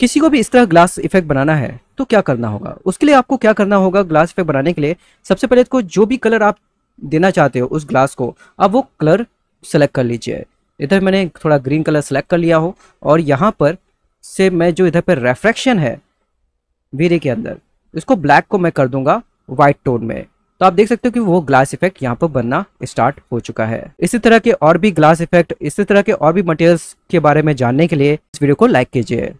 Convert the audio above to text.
किसी को भी इस तरह ग्लास इफेक्ट बनाना है तो क्या करना होगा उसके लिए आपको क्या करना होगा ग्लास इफेक्ट बनाने के लिए सबसे पहले तो जो भी कलर आप देना चाहते हो उस ग्लास को अब वो कलर सेलेक्ट कर लीजिए इधर मैंने थोड़ा ग्रीन कलर सेलेक्ट कर लिया हो और यहाँ पर से मैं जो इधर पर रेफ्रैक्शन है वीरे के अंदर इसको ब्लैक को मैं कर दूंगा वाइट टोन में तो आप देख सकते हो कि वो ग्लास इफेक्ट यहाँ पर बनना स्टार्ट हो चुका है इसी तरह के और भी ग्लास इफेक्ट इसी तरह के और भी मटेरियल्स के बारे में जानने के लिए इस वीडियो को लाइक कीजिए